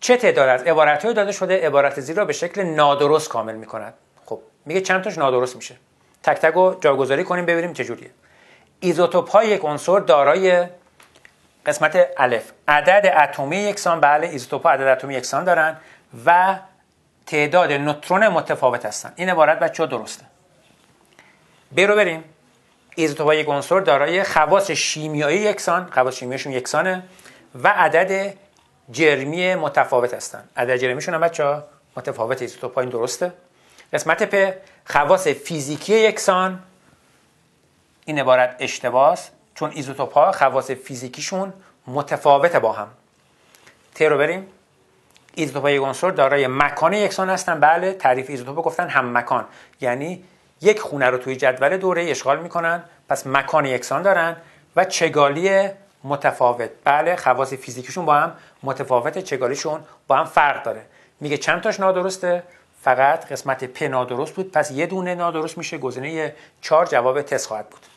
چه تعداد از عبارتهایی داده شده عبارت زیرا به شکل نادرست کامل می کند خب میگه چند تاش نادرست میشه تک تک رو جاگذاری کنیم ببینیم چه جوریه ایزوتوپ های یک عنصر دارای قسمت الف عدد اتمی یکسان بله ایزوتوپ عدد اتمی یکسان دارن و تعداد نوترون متفاوت هستن این عبارت بچه درسته برو بریم ایزوتوپ یک عنصر دارای خواص شیمیایی یکسان خواص شیمیایی یکسانه و عدد جرمی متفاوت هستن عدد جرمیشون هم بچه ها متفاوت ایزوتوپ پایین درسته قسمت په خواص فیزیکی یکسان این عبارت اشتباس چون ایزوتوپ ها خواص فیزیکیشون متفاوت با هم ته رو بریم ایزوتوپ های دارای مکان یکسان هستن بله تعریف ایزوتوپ گفتن هم مکان یعنی یک خونه رو توی جدول دوره اشغال میکنن پس مکان یکسان دارن و چگالی متفاوت بله خواص فیزیکیشون با هم متفاوت چگالیشون با هم فرق داره میگه چند تاش نادرسته فقط قسمت پ نادرست بود پس یه دونه نادرست میشه گزینه 4 جواب تست خواهد بود